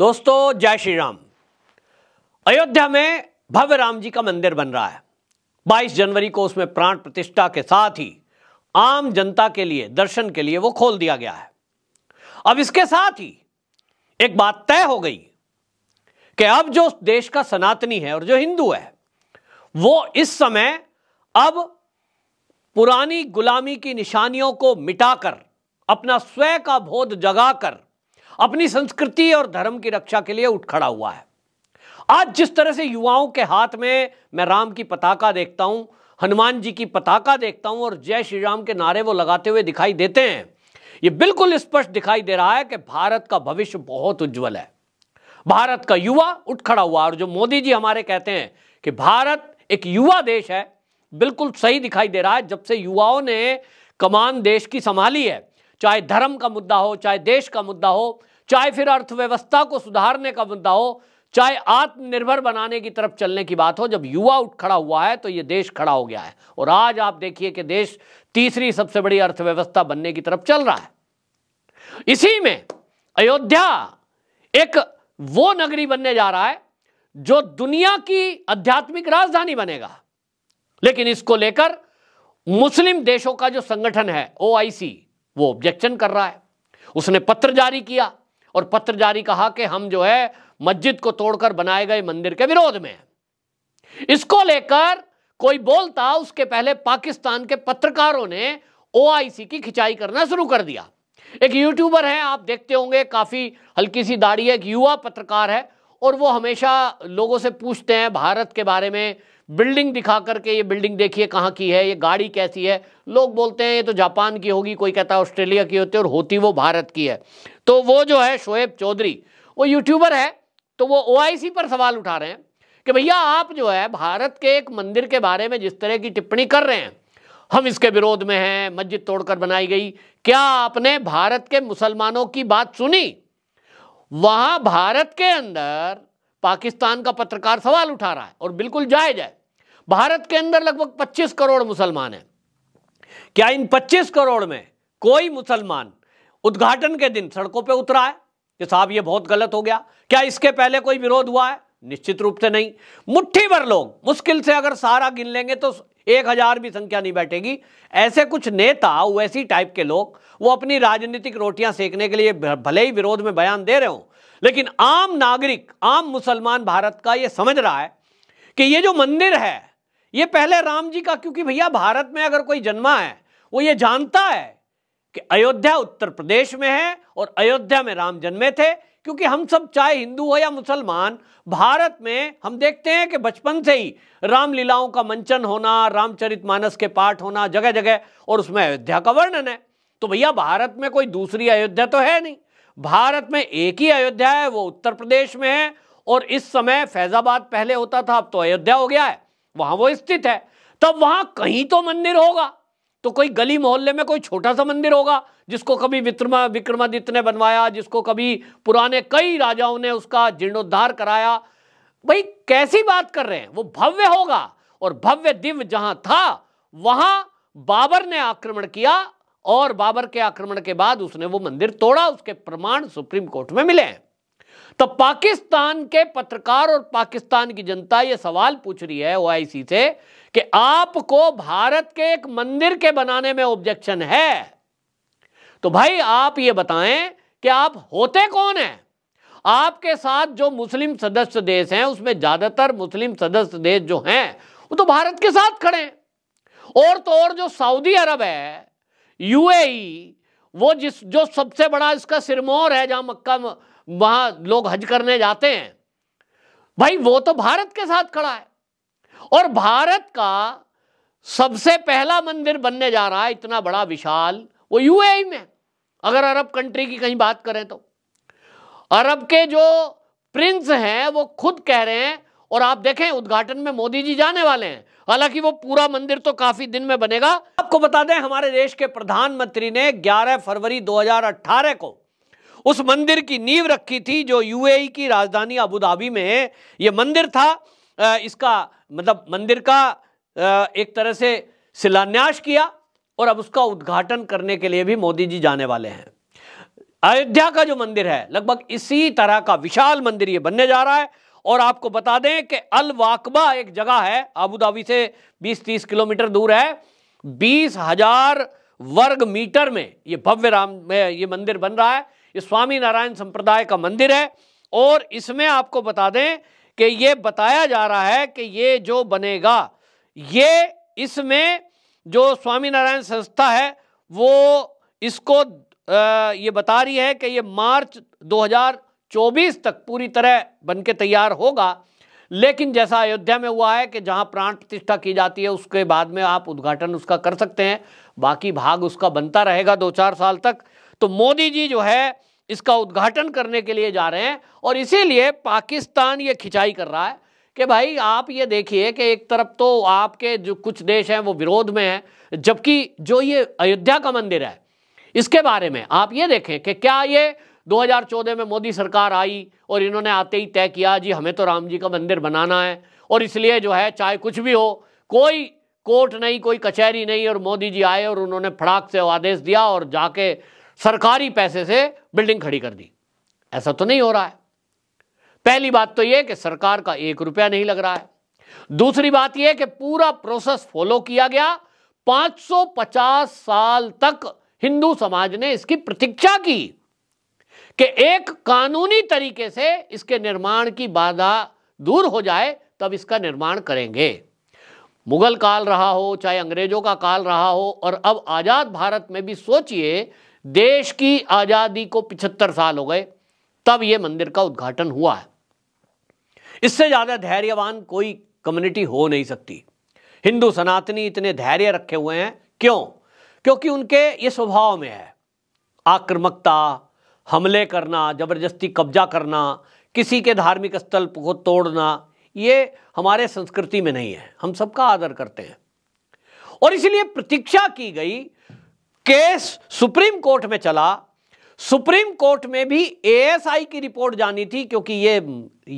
दोस्तों जय श्री राम अयोध्या में भव्य राम जी का मंदिर बन रहा है 22 जनवरी को उसमें प्राण प्रतिष्ठा के साथ ही आम जनता के लिए दर्शन के लिए वो खोल दिया गया है अब इसके साथ ही एक बात तय हो गई कि अब जो देश का सनातनी है और जो हिंदू है वो इस समय अब पुरानी गुलामी की निशानियों को मिटाकर अपना स्वयं का बोध जगाकर अपनी संस्कृति और धर्म की रक्षा के लिए उठ खड़ा हुआ है आज जिस तरह से युवाओं के हाथ में मैं राम की पताका देखता हूं हनुमान जी की पताका देखता हूं और जय श्री राम के नारे वो लगाते हुए दिखाई देते हैं ये बिल्कुल स्पष्ट दिखाई दे रहा है कि भारत का भविष्य बहुत उज्जवल है भारत का युवा उठ खड़ा हुआ और जो मोदी जी हमारे कहते हैं कि भारत एक युवा देश है बिल्कुल सही दिखाई दे रहा है जब से युवाओं ने कमान देश की संभाली है चाहे धर्म का मुद्दा हो चाहे देश का मुद्दा हो चाहे फिर अर्थव्यवस्था को सुधारने का मुद्दा हो चाहे आत्मनिर्भर बनाने की तरफ चलने की बात हो जब युवा उठ खड़ा हुआ है तो ये देश खड़ा हो गया है और आज आप देखिए कि देश तीसरी सबसे बड़ी अर्थव्यवस्था बनने की तरफ चल रहा है इसी में अयोध्या एक वो नगरी बनने जा रहा है जो दुनिया की आध्यात्मिक राजधानी बनेगा लेकिन इसको लेकर मुस्लिम देशों का जो संगठन है सी वो ऑब्जेक्शन कर रहा है उसने पत्र जारी किया और पत्र जारी कहा कि हम जो है मस्जिद को तोड़कर बनाए गए मंदिर के विरोध में इसको लेकर कोई बोलता उसके पहले पाकिस्तान के पत्रकारों ने ओआईसी की खिंचाई करना शुरू कर दिया एक यूट्यूबर है आप देखते होंगे काफ़ी हल्की सी दाढ़ी है एक युवा पत्रकार है और वो हमेशा लोगों से पूछते हैं भारत के बारे में बिल्डिंग दिखा करके ये बिल्डिंग देखिए कहाँ की है ये गाड़ी कैसी है लोग बोलते हैं ये तो जापान की होगी कोई कहता है ऑस्ट्रेलिया की होती है और होती वो भारत की है तो वो जो है शोएब चौधरी वो यूट्यूबर है तो वो ओ पर सवाल उठा रहे हैं कि भैया आप जो है भारत के एक मंदिर के बारे में जिस तरह की टिप्पणी कर रहे हैं हम इसके विरोध में हैं मस्जिद तोड़कर बनाई गई क्या आपने भारत के मुसलमानों की बात सुनी वहां भारत के अंदर पाकिस्तान का पत्रकार सवाल उठा रहा है और बिल्कुल जायज है भारत के अंदर लगभग 25 करोड़ मुसलमान हैं क्या इन 25 करोड़ में कोई मुसलमान उद्घाटन के दिन सड़कों पे उतरा है कि साहब ये बहुत गलत हो गया क्या इसके पहले कोई विरोध हुआ है निश्चित रूप से नहीं मुट्ठी भर लोग मुश्किल से अगर सारा गिन लेंगे तो एक हजार भी संख्या नहीं बैठेगी ऐसे कुछ नेता वैसी टाइप के लोग वो अपनी राजनीतिक रोटियां सेकने के लिए भले ही विरोध में बयान दे रहे हों लेकिन आम नागरिक आम मुसलमान भारत का ये समझ रहा है कि ये जो मंदिर है ये पहले राम जी का क्योंकि भैया भारत में अगर कोई जन्मा है वो ये जानता है कि अयोध्या उत्तर प्रदेश में है और अयोध्या में राम जन्मे थे क्योंकि हम सब चाहे हिंदू हो या मुसलमान भारत में हम देखते हैं कि बचपन से ही रामलीलाओं का मंचन होना रामचरित मानस के पाठ होना जगह जगह और उसमें अयोध्या का वर्णन है तो भैया भारत में कोई दूसरी अयोध्या तो है नहीं भारत में एक ही अयोध्या है वो उत्तर प्रदेश में है और इस समय फैजाबाद पहले होता था अब तो अयोध्या हो गया है वहां वो स्थित है तब वहां कहीं तो मंदिर होगा तो कोई गली मोहल्ले में कोई छोटा सा मंदिर होगा जिसको कभी विक्रमा विक्रमादित्य ने बनवाया जिसको कभी पुराने कई राजाओं ने उसका जीर्णोद्धार कराया भाई कैसी बात कर रहे हैं वो भव्य होगा और भव्य दिव्य जहां था वहां बाबर ने आक्रमण किया और बाबर के आक्रमण के बाद उसने वो मंदिर तोड़ा उसके प्रमाण सुप्रीम कोर्ट में मिले हैं तो पाकिस्तान के पत्रकार और पाकिस्तान की जनता ये सवाल पूछ रही है ओआईसी से कि आपको भारत के एक मंदिर के बनाने में ऑब्जेक्शन है तो भाई आप ये बताएं कि आप होते कौन हैं आपके साथ जो मुस्लिम सदस्य देश हैं उसमें ज्यादातर मुस्लिम सदस्य देश जो हैं वो तो भारत के साथ खड़े हैं और तो और जो सऊदी अरब है यूएई वो जिस जो सबसे बड़ा इसका सिरमौर है जहां मक्का वहां लोग हज करने जाते हैं भाई वो तो भारत के साथ खड़ा है और भारत का सबसे पहला मंदिर बनने जा रहा है इतना बड़ा विशाल वो यूएई में अगर अरब कंट्री की कहीं बात करें तो अरब के जो प्रिंस हैं वो खुद कह रहे हैं और आप देखें उद्घाटन में मोदी जी जाने वाले हैं हालांकि वो पूरा मंदिर तो काफी दिन में बनेगा आपको बता दें हमारे देश के प्रधानमंत्री ने 11 फरवरी 2018 को उस मंदिर की नींव रखी थी जो यूएई की राजधानी अबुधाबी में ये मंदिर था इसका मतलब मंदिर का एक तरह से शिलान्यास किया और अब उसका उद्घाटन करने के लिए भी मोदी जी जाने वाले हैं अयोध्या का जो मंदिर है लगभग इसी तरह का विशाल मंदिर ये बनने जा रहा है और आपको बता दें कि अल वाकबा एक जगह है आबू धाबी से 20-30 किलोमीटर दूर है बीस हजार वर्ग मीटर में ये भव्य राम में ये मंदिर बन रहा है ये स्वामी नारायण संप्रदाय का मंदिर है और इसमें आपको बता दें कि ये बताया जा रहा है कि ये जो बनेगा ये इसमें जो स्वामी नारायण संस्था है वो इसको आ, ये बता रही है कि ये मार्च चौबीस तक पूरी तरह बन के तैयार होगा लेकिन जैसा अयोध्या में हुआ है कि जहां प्राण प्रतिष्ठा की जाती है उसके बाद में आप उद्घाटन उसका कर सकते हैं बाकी भाग उसका बनता रहेगा दो चार साल तक तो मोदी जी जो है इसका उद्घाटन करने के लिए जा रहे हैं और इसीलिए पाकिस्तान ये खिंचाई कर रहा है कि भाई आप ये देखिए कि एक तरफ तो आपके जो कुछ देश हैं वो विरोध में हैं जबकि जो ये अयोध्या का मंदिर है इसके बारे में आप ये देखें कि क्या ये 2014 में मोदी सरकार आई और इन्होंने आते ही तय किया जी हमें तो राम जी का मंदिर बनाना है और इसलिए जो है चाहे कुछ भी हो कोई कोर्ट नहीं कोई कचहरी नहीं और मोदी जी आए और उन्होंने फड़ाक से आदेश दिया और जाके सरकारी पैसे से बिल्डिंग खड़ी कर दी ऐसा तो नहीं हो रहा है पहली बात तो ये कि सरकार का एक रुपया नहीं लग रहा है दूसरी बात यह कि पूरा प्रोसेस फॉलो किया गया 550 साल तक हिंदू समाज ने इसकी प्रतीक्षा की कि एक कानूनी तरीके से इसके निर्माण की बाधा दूर हो जाए तब इसका निर्माण करेंगे मुगल काल रहा हो चाहे अंग्रेजों का काल रहा हो और अब आज़ाद भारत में भी सोचिए देश की आज़ादी को पिछहत्तर साल हो गए तब यह मंदिर का उद्घाटन हुआ है इससे ज़्यादा धैर्यवान कोई कम्युनिटी हो नहीं सकती हिंदू सनातनी इतने धैर्य रखे हुए हैं क्यों क्योंकि उनके ये स्वभाव में है आक्रमकता हमले करना ज़बरदस्ती कब्जा करना किसी के धार्मिक स्थल को तोड़ना ये हमारे संस्कृति में नहीं है हम सबका आदर करते हैं और इसलिए प्रतीक्षा की गई केस सुप्रीम कोर्ट में चला सुप्रीम कोर्ट में भी एएसआई की रिपोर्ट जानी थी क्योंकि ये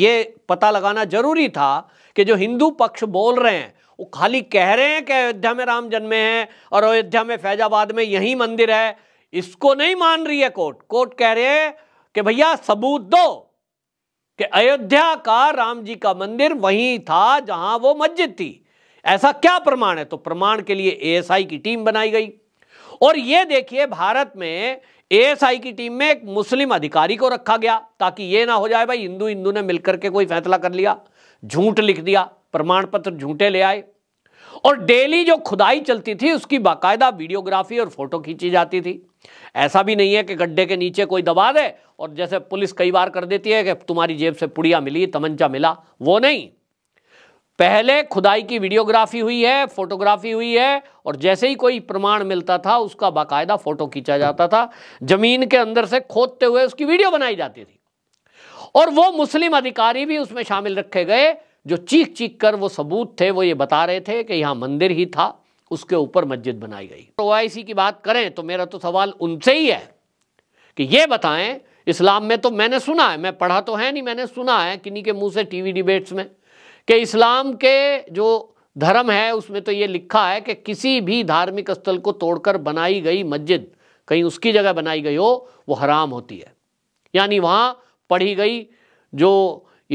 ये पता लगाना जरूरी था कि जो हिंदू पक्ष बोल रहे हैं वो खाली कह रहे हैं कि अयोध्या में राम जन्मे हैं और अयोध्या में फैजाबाद में यही मंदिर है इसको नहीं मान रही है कोर्ट कोर्ट कह रहे हैं कि भैया सबूत दो कि अयोध्या का राम जी का मंदिर वहीं था जहां वो मस्जिद थी ऐसा क्या प्रमाण है तो प्रमाण के लिए एएसआई की टीम बनाई गई और ये देखिए भारत में एएसआई की टीम में एक मुस्लिम अधिकारी को रखा गया ताकि ये ना हो जाए भाई हिंदू हिंदू ने मिलकर के कोई फैसला कर लिया झूठ लिख दिया प्रमाण पत्र झूठे ले आए और डेली जो खुदाई चलती थी उसकी बाकायदा वीडियोग्राफी और फोटो खींची जाती थी ऐसा भी नहीं है कि गड्ढे के नीचे कोई दबा दे और जैसे पुलिस कई बार कर देती है कि तुम्हारी जेब से पुड़िया मिली तमंचा मिला वो नहीं पहले खुदाई की वीडियोग्राफी हुई है फोटोग्राफी हुई है और जैसे ही कोई प्रमाण मिलता था उसका बाकायदा फोटो खींचा जाता था जमीन के अंदर से खोदते हुए उसकी वीडियो बनाई जाती थी और वो मुस्लिम अधिकारी भी उसमें शामिल रखे गए जो चीख चीख कर वो सबूत थे वो ये बता रहे थे कि यहाँ मंदिर ही था उसके ऊपर मस्जिद बनाई गई तो ओआईसी की बात करें तो मेरा तो सवाल उनसे ही है कि ये बताएं इस्लाम में तो मैंने सुना है मैं पढ़ा तो है नहीं मैंने सुना है किन्हीं के मुंह से टीवी डिबेट्स में कि इस्लाम के जो धर्म है उसमें तो ये लिखा है कि किसी भी धार्मिक स्थल को तोड़कर बनाई गई मस्जिद कहीं उसकी जगह बनाई गई हो वो हराम होती है यानी वहाँ पढ़ी गई जो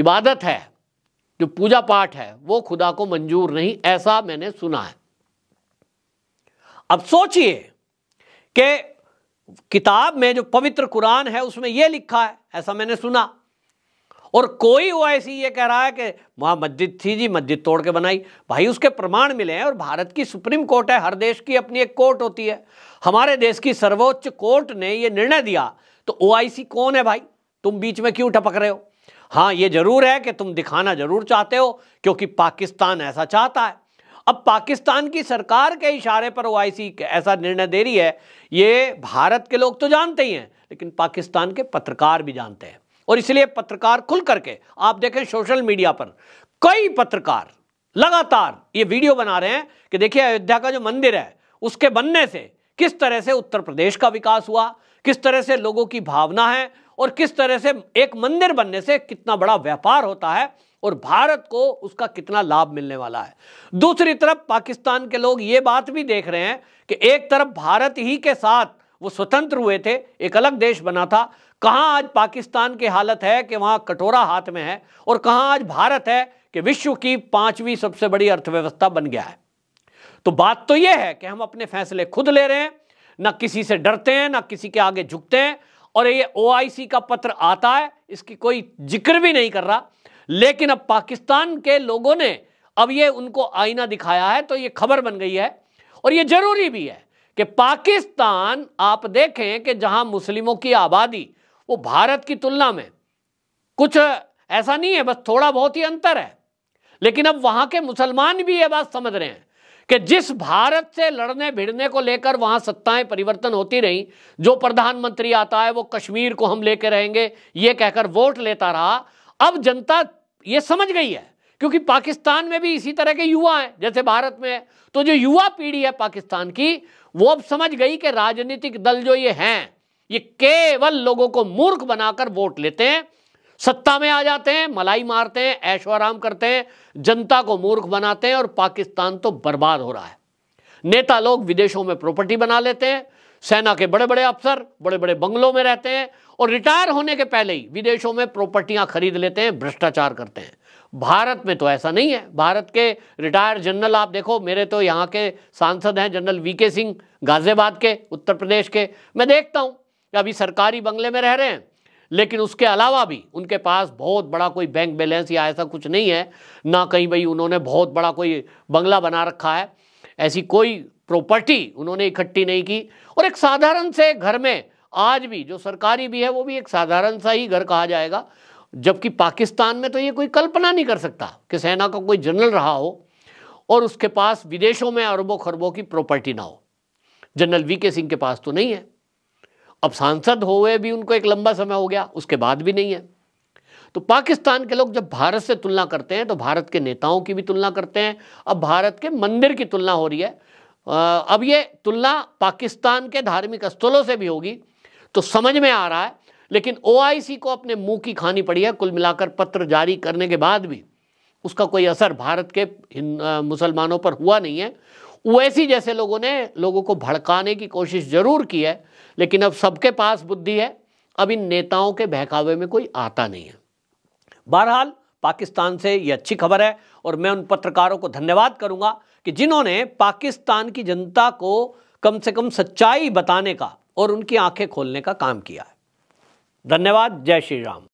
इबादत है जो पूजा पाठ है वो खुदा को मंजूर नहीं ऐसा मैंने सुना है अब सोचिए कि किताब में जो पवित्र कुरान है उसमें यह लिखा है ऐसा मैंने सुना और कोई वो ऐसी ये कह रहा है कि वहां मस्जिद थी जी मस्जिद तोड़ के बनाई भाई उसके प्रमाण मिले हैं और भारत की सुप्रीम कोर्ट है हर देश की अपनी एक कोर्ट होती है हमारे देश की सर्वोच्च कोर्ट ने ये निर्णय दिया तो ओ कौन है भाई तुम बीच में क्यों टपक रहे हो हाँ ये जरूर है कि तुम दिखाना जरूर चाहते हो क्योंकि पाकिस्तान ऐसा चाहता है अब पाकिस्तान की सरकार के इशारे पर ओ ऐसा निर्णय दे रही है ये भारत के लोग तो जानते ही हैं लेकिन पाकिस्तान के पत्रकार भी जानते हैं और इसलिए पत्रकार खुल करके आप देखें सोशल मीडिया पर कई पत्रकार लगातार ये वीडियो बना रहे हैं कि देखिए अयोध्या का जो मंदिर है उसके बनने से किस तरह से उत्तर प्रदेश का विकास हुआ किस तरह से लोगों की भावना है और किस तरह से एक मंदिर बनने से कितना बड़ा व्यापार होता है और भारत को उसका कितना लाभ मिलने वाला है दूसरी तरफ पाकिस्तान के लोग ये बात भी देख रहे हैं कि एक तरफ भारत ही के साथ वो स्वतंत्र हुए थे एक अलग देश बना था कहाँ आज पाकिस्तान की हालत है कि वहाँ कटोरा हाथ में है और कहाँ आज भारत है कि विश्व की पांचवी सबसे बड़ी अर्थव्यवस्था बन गया है तो बात तो यह है कि हम अपने फैसले खुद ले रहे हैं ना किसी से डरते हैं ना किसी के आगे झुकते हैं और ये ओआईसी का पत्र आता है इसकी कोई जिक्र भी नहीं कर रहा लेकिन अब पाकिस्तान के लोगों ने अब ये उनको आईना दिखाया है तो ये खबर बन गई है और ये जरूरी भी है कि पाकिस्तान आप देखें कि जहां मुस्लिमों की आबादी वो भारत की तुलना में कुछ ऐसा नहीं है बस थोड़ा बहुत ही अंतर है लेकिन अब वहां के मुसलमान भी ये बात समझ रहे हैं कि जिस भारत से लड़ने भिड़ने को लेकर वहां सत्ताएं परिवर्तन होती रही जो प्रधानमंत्री आता है वो कश्मीर को हम लेकर रहेंगे ये कहकर वोट लेता रहा अब जनता ये समझ गई है क्योंकि पाकिस्तान में भी इसी तरह के युवा हैं जैसे भारत में है तो जो युवा पीढ़ी है पाकिस्तान की वो अब समझ गई कि राजनीतिक दल जो ये हैं ये केवल लोगों को मूर्ख बनाकर वोट लेते हैं सत्ता में आ जाते हैं मलाई मारते हैं ऐशो आराम करते हैं जनता को मूर्ख बनाते हैं और पाकिस्तान तो बर्बाद हो रहा है नेता लोग विदेशों में प्रॉपर्टी बना लेते हैं सेना के बड़े बड़े अफसर बड़े बड़े बंगलों में रहते हैं और रिटायर होने के पहले ही विदेशों में प्रॉपर्टियां खरीद लेते हैं भ्रष्टाचार करते हैं भारत में तो ऐसा नहीं है भारत के रिटायर्ड जनरल आप देखो मेरे तो यहाँ के सांसद हैं जनरल वी के सिंह गाजियाबाद के उत्तर प्रदेश के मैं देखता हूँ कि अभी सरकारी बंगले में रह रहे हैं लेकिन उसके अलावा भी उनके पास बहुत बड़ा कोई बैंक बैलेंस या ऐसा कुछ नहीं है ना कहीं भाई उन्होंने बहुत बड़ा कोई बंगला बना रखा है ऐसी कोई प्रॉपर्टी उन्होंने इकट्ठी नहीं की और एक साधारण से घर में आज भी जो सरकारी भी है वो भी एक साधारण सा ही घर कहा जाएगा जबकि पाकिस्तान में तो ये कोई कल्पना नहीं कर सकता कि सेना का कोई जनरल रहा हो और उसके पास विदेशों में अरबों खरबों की प्रॉपर्टी ना हो जनरल वी के सिंह के पास तो नहीं है अब सांसद हो हुए भी उनको एक लंबा समय हो गया उसके बाद भी नहीं है तो पाकिस्तान के लोग जब भारत से तुलना करते हैं तो भारत के नेताओं की भी तुलना करते हैं अब भारत के मंदिर की तुलना हो रही है अब ये तुलना पाकिस्तान के धार्मिक स्थलों से भी होगी तो समझ में आ रहा है लेकिन ओआईसी को अपने मुंह की खानी पड़ी है कुल मिलाकर पत्र जारी करने के बाद भी उसका कोई असर भारत के मुसलमानों पर हुआ नहीं है ओएसी जैसे लोगों ने लोगों को भड़काने की कोशिश जरूर की है लेकिन अब सबके पास बुद्धि है अब इन नेताओं के बहकावे में कोई आता नहीं है बहरहाल पाकिस्तान से ये अच्छी खबर है और मैं उन पत्रकारों को धन्यवाद करूंगा कि जिन्होंने पाकिस्तान की जनता को कम से कम सच्चाई बताने का और उनकी आंखें खोलने का काम किया है धन्यवाद जय श्री राम